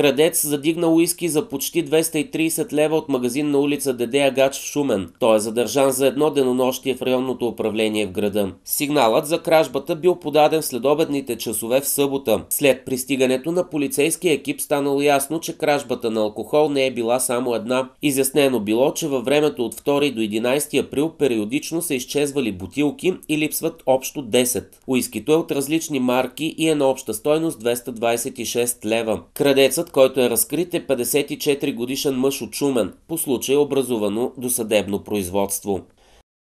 Крадец задигна уиски за почти 230 лева от магазин на улица Деде Агач в Шумен. Той е задържан за едно денонощие в районното управление в града. Сигналът за кражбата бил подаден в следобедните часове в събота. След пристигането на полицейския екип станало ясно, че кражбата на алкохол не е била само една. Изяснено било, че във времето от 2 до 11 април периодично са изчезвали бутилки и липсват общо 10. Уискито е от различни марки и е на обща стойност 226 лева. Крадецът който е разкрит е 54 годишен мъж от Шумен. По случай е образувано досъдебно производство.